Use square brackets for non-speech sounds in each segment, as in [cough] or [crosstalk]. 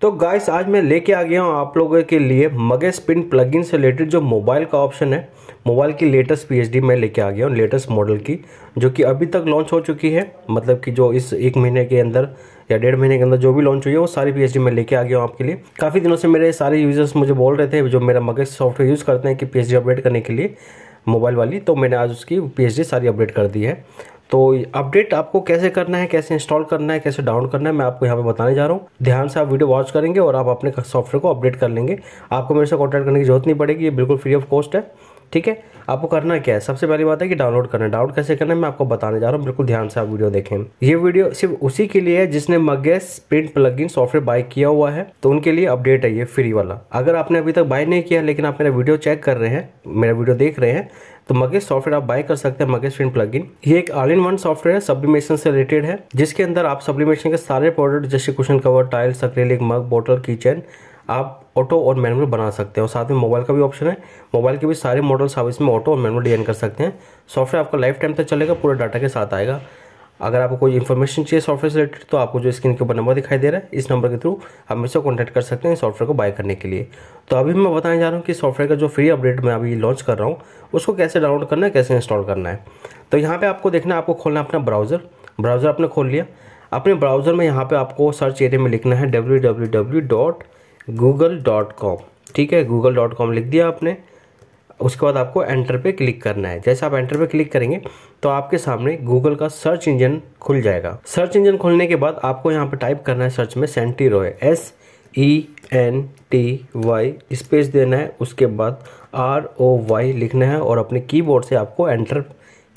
तो गाइस आज मैं लेके आ गया हूँ आप लोगों के लिए मगे स्पिन प्लगइन से रिलेटेड जो मोबाइल का ऑप्शन है मोबाइल की लेटेस्ट पीएचडी मैं लेके आ गया हूँ लेटेस्ट मॉडल की जो कि अभी तक लॉन्च हो चुकी है मतलब कि जो इस एक महीने के अंदर या डेढ़ महीने के अंदर जो भी लॉन्च हुई है वो सारी पी मैं लेके आ गया हूँ आपके लिए काफ़ी दिनों से मेरे सारे यूजर्स मुझे बोल रहे थे जो मेरा मगे सॉफ्टवेयर यूज़ करते हैं कि पी अपडेट करने के लिए मोबाइल वाली तो मैंने आज उसकी पी सारी अपडेट कर दी है तो अपडेट आपको कैसे करना है कैसे इंस्टॉल करना है कैसे डाउनलोड करना है मैं आपको यहाँ पे बताने जा रहा हूँ ध्यान से आप वीडियो वॉच करेंगे और आप अपने सॉफ्टवेयर को अपडेट कर लेंगे आपको मेरे से कॉन्टैक्ट करने की जरूरत नहीं पड़ेगी ये बिल्कुल फ्री ऑफ कॉस्ट है ठीक है आपको करना क्या है सबसे पहली बात है कि डाउनलोड करना है डाउनलोड कैसे करना है मैं आपको बताने जा रहा हूँ बिल्कुल ध्यान से आप वीडियो देखें ये वीडियो सिर्फ उसी के लिए है जिसने मगेस प्रिंट प्लगइन सॉफ्टवेयर बाय किया हुआ है तो उनके लिए अपडेट है ये फ्री वाला अगर आपने अभी तक बाय नहीं किया लेकिन आप मेरा वीडियो चेक कर रहे हैं मेरा वीडियो देख रहे हैं तो मगेज सॉफ्टवेयर आप बाय कर सकते हैं मगेज प्रिंट प्लगइन ये एक ऑल इन वन सॉफ्टवेयर है सब्लिमेशन से रिलेटेड है जिसके अंदर आप सब्लिमेशन के सारे प्रोडक्ट जैसे cushion cover tile acrylic mug bottle kitchen आप ऑटो और मैनुअल बना सकते हैं और साथ में मोबाइल का भी ऑप्शन है मोबाइल के भी सारे मॉडल्स आप इसमें ऑटो और मैनुअल डिजाइन कर सकते हैं सॉफ्टवेयर आपका लाइफ टाइम तक चलेगा पूरा डाटा के साथ आएगा अगर आपको कोई इन्फॉर्मेशन चाहिए सॉफ्टवेयर से रिलेटेड तो आपको जो स्क्रीन के ऊपर नंबर दिखाई दे रहा है इस नंबर के थ्रू आप मुझसे कॉन्टैक्ट कर सकते हैं सॉफ्टवेयर को बाय करने के लिए तो अभी मैं बताने जा रहा हूँ कि सॉफ्टवेयर का जो फ्री अपडेट मैं अभी लॉन्च कर रहा हूँ उसको कैसे डाउनलोड करना है कैसे इंस्टॉल करना है तो यहाँ पर आपको देखना आपको खोलना अपना ब्राउज़र ब्राउज़र आपने खोल लिया अपने ब्राउज़र में यहाँ पर आपको सर्च एरिया में लिखना है डब्ल्यू ठीक है गूगल लिख दिया आपने उसके बाद आपको एंटर पे क्लिक करना है जैसे आप एंटर पे क्लिक करेंगे तो आपके सामने गूगल का सर्च इंजन खुल जाएगा सर्च इंजन खुलने के बाद आपको यहाँ पे टाइप करना है सर्च में सेंटी रॉय S E N T Y space देना है उसके बाद आर ओ वाई लिखना है और अपने कीबोर्ड से आपको एंटर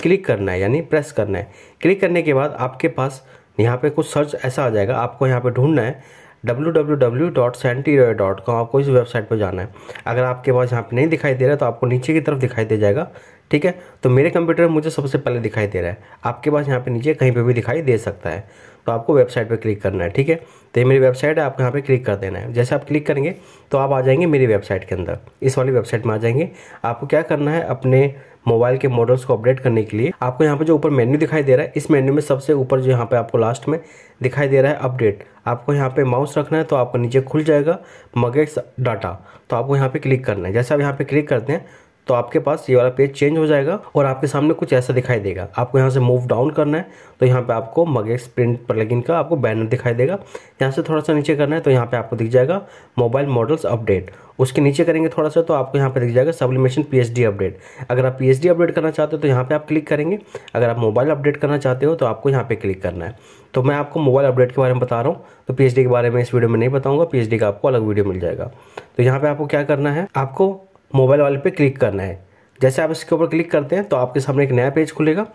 क्लिक करना है यानी प्रेस करना है क्लिक करने के बाद आपके पास यहाँ पे कुछ सर्च ऐसा आ जाएगा आपको यहाँ पे ढूंढना है www.santiro.com आपको इस वेबसाइट पर जाना है अगर आपके पास यहाँ पे नहीं दिखाई दे रहा है तो आपको नीचे की तरफ दिखाई दे जाएगा ठीक है तो मेरे कंप्यूटर में मुझे सबसे पहले दिखाई दे रहा है आपके पास यहाँ पे नीचे कहीं पे भी दिखाई दे सकता है तो आपको वेबसाइट पे क्लिक करना है ठीक है तो ये मेरी वेबसाइट है आपको यहाँ पे क्लिक कर देना है जैसे आप क्लिक करेंगे तो आप आ जाएंगे मेरी वेबसाइट के अंदर इस वाली वेबसाइट में आ जाएंगे आपको क्या करना है अपने मोबाइल के मॉडल्स को अपडेट करने के लिए आपको यहाँ पे जो ऊपर मेन्यू दिखाई दे रहा है इस मेन्यू में सबसे ऊपर जो यहाँ पे आपको लास्ट में दिखाई दे रहा है अपडेट आपको यहाँ पे माउस रखना है तो आपको नीचे खुल जाएगा मगेट्स डाटा तो आपको यहाँ पे क्लिक करना है जैसे आप यहाँ पे क्लिक करते हैं तो आपके पास ये वाला पेज चेंज हो जाएगा और आपके सामने कुछ ऐसा दिखाई देगा आपको यहाँ से मूव डाउन करना है तो यहाँ पे आपको मगेक्स प्रिंट प्लगइन का आपको बैनर दिखाई देगा यहाँ से थोड़ा सा नीचे करना है तो यहाँ पे आपको दिख जाएगा मोबाइल मॉडल्स अपडेट उसके नीचे करेंगे थोड़ा सा तो आपको यहाँ पे दिख जाएगा सब्लिमेशन पी अपडेट अगर आप पी अपडेट करना चाहते हो तो यहाँ पे आप क्लिक करेंगे अगर आप मोबाइल अपडेट करना चाहते हो तो आपको यहाँ पे क्लिक करना है तो मैं आपको मोबाइल अपडेट के बारे में बता रहा हूँ तो पी के बारे में इस वीडियो में नहीं बताऊँगा पी का आपको अलग वीडियो मिल जाएगा तो यहाँ पर आपको क्या करना है आपको मोबाइल वाले पे क्लिक करना है जैसे आप इसके ऊपर क्लिक करते हैं तो आपके सामने एक नया पेज खुलेगा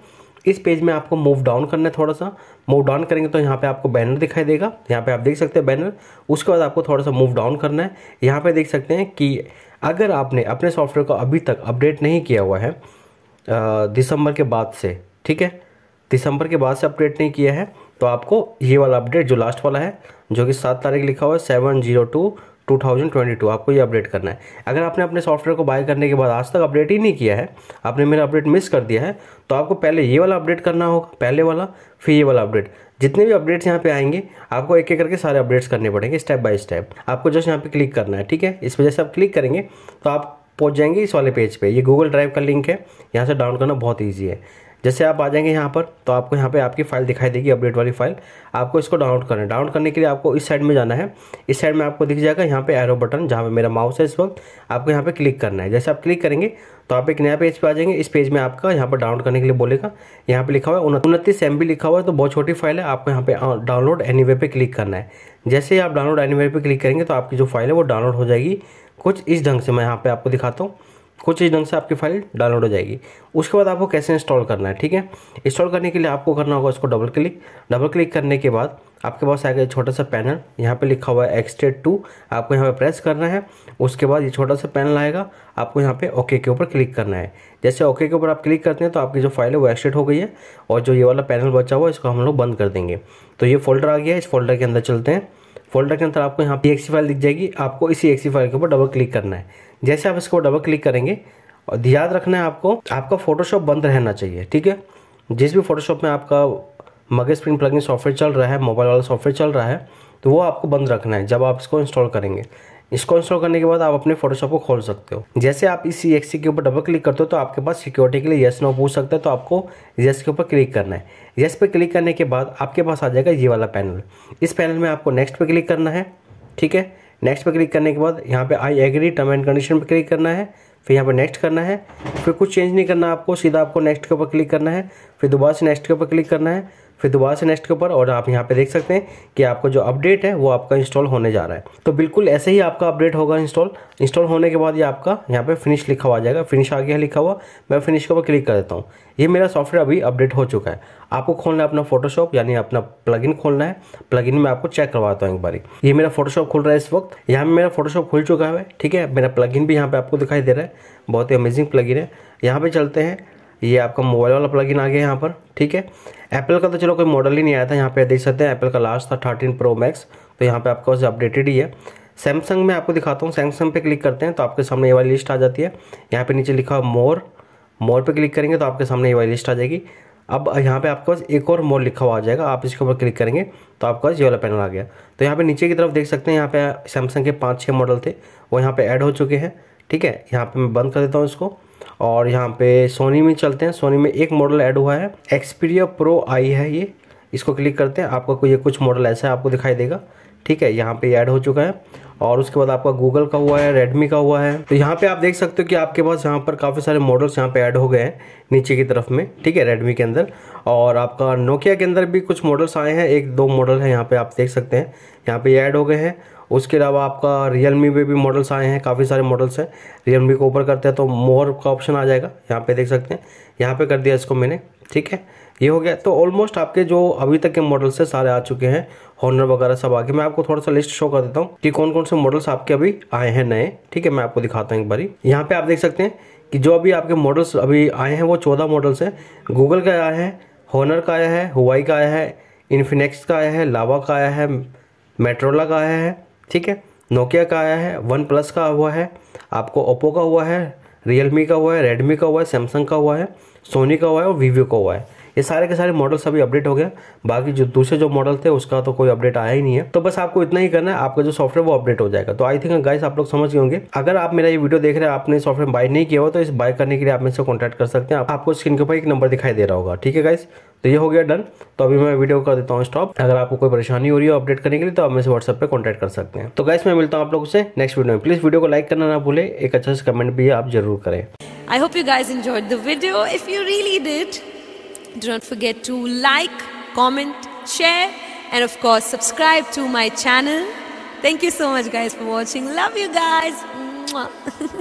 इस पेज में आपको मूव डाउन करना है थोड़ा सा मूव डाउन करेंगे तो यहाँ पे आपको बैनर दिखाई देगा यहाँ पे आप देख सकते हैं बैनर उसके बाद आपको थोड़ा सा मूव डाउन करना है यहाँ पे देख सकते हैं कि अगर आपने अपने सॉफ्टवेयर को अभी तक अपडेट नहीं किया हुआ है दिसंबर के बाद से ठीक है दिसंबर के बाद से अपडेट नहीं किया है तो आपको ये वाला अपडेट जो लास्ट वाला है जो कि सात तारीख लिखा हुआ है सेवन जीरो टू 2022 आपको ये अपडेट करना है अगर आपने अपने सॉफ्टवेयर को बाय करने के बाद आज तक अपडेट ही नहीं किया है आपने मेरा अपडेट मिस कर दिया है तो आपको पहले ये वाला अपडेट करना होगा पहले वाला फिर ये वाला अपडेट जितने भी अपडेट्स यहाँ पे आएंगे आपको एक एक करके सारे अपडेट्स करने पड़ेंगे स्टेप बाय स्टेप आपको जस्ट यहाँ पे क्लिक करना है ठीक है इस वजह से आप क्लिक करेंगे तो आप पहुँच जाएंगे इस वाले पेज पे ये गूगल ड्राइव का लिंक है यहाँ से डाउन करना बहुत ईजी है जैसे आप आ जाएंगे यहाँ पर तो आपको यहाँ पे आपकी फाइल दिखाई देगी अपडेट वाली फाइल आपको इसको डाउनलोड करना है डाउनलोड करने के लिए आपको इस साइड में जाना है इस साइड में आपको दिख जाएगा यहाँ पे एरो बटन जहाँ पे मेरा माउस है इस वक्त आपको यहाँ पे क्लिक करना है जैसे आप क्लिक करेंगे तो आप एक नया पेज पे आ जाएंगे इस पेज में आपका यहाँ पर डाउनलोड करने के लिए बोलेगा यहाँ पर लिखा हुआ है उनतीस एम लिखा हुआ है तो बहुत छोटी फाइल है आपको यहाँ पे डाउनलोड एनी पे क्लिक करना है जैसे ही आप डाउनलोड एनी पे क्लिक करेंगे तो आपकी जो फाइल है वो डाउनलोड हो जाएगी कुछ इस ढंग से मैं यहाँ पर आपको दिखाता हूँ कुछ ही ढंग से आपकी फाइल डाउनलोड हो जाएगी उसके बाद आपको कैसे इंस्टॉल करना है ठीक है इंस्टॉल करने के लिए आपको करना होगा इसको डबल क्लिक डबल क्लिक करने के बाद आपके पास आएगा छोटा सा पैनल यहाँ पे लिखा हुआ है एक्सटेड टू आपको यहाँ पे प्रेस करना है उसके बाद ये छोटा सा पैनल आएगा आपको यहाँ पे ओके के ऊपर क्लिक करना है जैसे ओके के ऊपर आप क्लिक करते हैं तो आपकी जो फाइल है वो एक्सटेड हो गई है और जो ये वाला पैनल बचा हुआ है इसको हम लोग बंद कर देंगे तो ये फोल्डर आ गया इस फोल्डर के अंदर चलते हैं फोल्डर के अंदर आपको यहाँ पी एक्सी फाइल दिख जाएगी आपको इसी एक्सी फाइल के ऊपर डबल क्लिक करना है जैसे आप इसको डबल क्लिक करेंगे और याद रखना है आपको आपका फोटोशॉप बंद रहना चाहिए ठीक है जिस भी फोटोशॉप में आपका मगे स्प्रिन प्लगिंग सॉफ्टवेयर चल रहा है मोबाइल वाला सॉफ्टवेयर चल रहा है तो वो आपको बंद रखना है जब आप इसको इंस्टॉल करेंगे इसको इंस्टॉल करने के बाद आप अपने फोटोशॉप को खोल सकते हो जैसे आप इस सी के ऊपर डबल क्लिक करते हो तो आपके पास सिक्योरिटी के लिए यस नो पूछ सकता है तो आपको यस के ऊपर क्लिक करना है यस पे क्लिक करने के बाद आपके पास आ जाएगा ये वाला पैनल इस पैनल में आपको नेक्स्ट पे क्लिक करना है ठीक है नेक्स्ट पर क्लिक करने के बाद यहाँ पर I agree term and condition पर क्लिक करना है फिर यहाँ पर नेक्स्ट करना है फिर कुछ चेंज नहीं करना आपको सीधा आपको नेक्स्ट के ऊपर क्लिक करना है फिर दोबारा से नेक्स्ट के ऊपर क्लिक करना है फिर दोबारा से नेक्स्ट के ऊपर और आप यहाँ पे देख सकते हैं कि आपका जो अपडेट है वो आपका इंस्टॉल होने जा रहा है तो बिल्कुल ऐसे ही आपका अपडेट होगा इंस्टॉल इंस्टॉल होने के बाद ये आपका यहाँ पे फिनिश लिखा हुआ जाएगा फिनिश आ गया लिखा हुआ मैं फिनिश के ऊपर क्लिक कर देता हूँ ये मेरा सॉफ्टवेयर अभी अपडेट हो चुका है आपको खोलना है अपना फोटोशॉप यानी अपना प्लग खोलना है प्लग में आपको चेक करवाता हूँ एक बार ये मेरा फोटोशॉप खुल रहा है इस वक्त यहाँ मेरा फोटोशॉप खुल चुका है ठीक है मेरा प्लग भी यहाँ पे आपको दिखाई दे रहा है बहुत ही अमेजिंग प्लग है यहाँ पे चलते हैं ये आपका मोबाइल वाला प्लग आ गया यहाँ पर ठीक है एप्पल का तो चलो कोई मॉडल ही नहीं आया था यहाँ पे देख सकते हैं एप्पल का लास्ट था थर्टीन प्रो मैक्स तो यहाँ पे आपका अपडेटेड ही है सैमसंग में आपको दिखाता हूँ सैमसंग पे क्लिक करते हैं तो आपके सामने ये वाली लिस्ट आ जाती है यहाँ पे नीचे लिखा मोर मोर पे क्लिक करेंगे तो आपके सामने ये वाली लिस्ट आ जाएगी अब यहाँ पे आपके पास एक और मोर लिखा हुआ आ जाएगा आप इसके ऊपर क्लिक करेंगे तो आपके पास ये वाला पैनल आ गया तो यहाँ पे नीचे की तरफ देख सकते हैं यहाँ पे सैमसंग के पाँच छः मॉडल थे वो यहाँ पर ऐड हो चुके हैं ठीक है यहाँ पर मैं बंद कर देता हूँ इसको और यहाँ पे सोनी में चलते हैं सोनी में एक मॉडल ऐड हुआ है एक्सपीरिया प्रो आई है ये इसको क्लिक करते हैं आपका कोई ये कुछ मॉडल ऐसा है आपको दिखाई देगा ठीक है यहाँ पे ऐड हो चुका है और उसके बाद आपका गूगल का हुआ है रेडमी का हुआ है तो यहाँ पे आप देख सकते हो कि आपके पास यहाँ पर काफ़ी सारे मॉडल्स यहाँ पे ऐड हो गए हैं नीचे की तरफ में ठीक है रेडमी के अंदर और आपका नोकिया के अंदर भी कुछ मॉडल्स आए हैं एक दो मॉडल हैं यहाँ पे आप देख सकते हैं यहाँ पे ऐड हो गए हैं उसके अलावा आपका रियलमी पे भी मॉडल्स आए हैं काफ़ी सारे मॉडल्स हैं रियलमी को ऊपर करते हैं तो मोर का ऑप्शन आ जाएगा यहाँ पे देख सकते हैं यहाँ पे कर दिया इसको मैंने ठीक है ये हो गया तो ऑलमोस्ट आपके जो अभी तक के मॉडल्स हैं सारे आ चुके हैं हॉनर वगैरह सब आके मैं आपको थोड़ा सा लिस्ट शो कर देता हूँ कि कौन कौन से मॉडल्स आपके अभी आए हैं नए ठीक है मैं आपको दिखाता हूँ एक बारी यहाँ पर आप देख सकते हैं कि जो अभी आपके मॉडल्स अभी आए हैं वो चौदह मॉडल्स हैं गूगल का आया है हॉनर का आया है हुआई का आया है इन्फिनेक्स का आया है लावा का आया है मेट्रोला का आया है ठीक है नोकिया का आया है वन प्लस का हुआ है आपको ओप्पो का हुआ है रियलमी का हुआ है रेडमी का हुआ है सैमसंग का हुआ है सोनी का हुआ है और वीवो का हुआ है ये सारे के सारे मॉडल सभी अपडेट हो गए बाकी जो दूसरे जो मॉडल थे उसका तो कोई अपडेट आया ही नहीं है तो बस आपको इतना ही करना है आपका जो सॉफ्टवेयर वो अपडेट हो जाएगा तो आई थिंक गाइस आप लोग समझ गए होंगे अगर आप मेरा ये वीडियो देख रहे हैं आपने सॉफ्टवेयर बाय नहीं किया हो तो इस बाय करने के लिए आप मेरे कॉन्टैक्ट कर सकते हैं आपको स्क्रीन के ऊपर एक नंबर दिखाई दे रहा होगा ठीक है गाइस तो ये हो गया डन तो अभी मैं वीडियो कर देता हूँ स्टॉप अगर आपको कोई परेशानी हो रही हो अपडेट करने के लिए तो आप मेरे व्हाट्सएप पे कॉन्टैक्ट कर सकते हैं तो गाइस मैं मिलता हूँ आप लोगों से नेक्स्ट वीडियो में प्लीज वीडियो को लाइक करना ना भूले एक अच्छा से कमेंट भी आप जरूर करें I hope you guys enjoy the if you really did Do not forget to like, comment, share and of course subscribe to my channel. Thank you so much guys for watching. Love you guys. [laughs]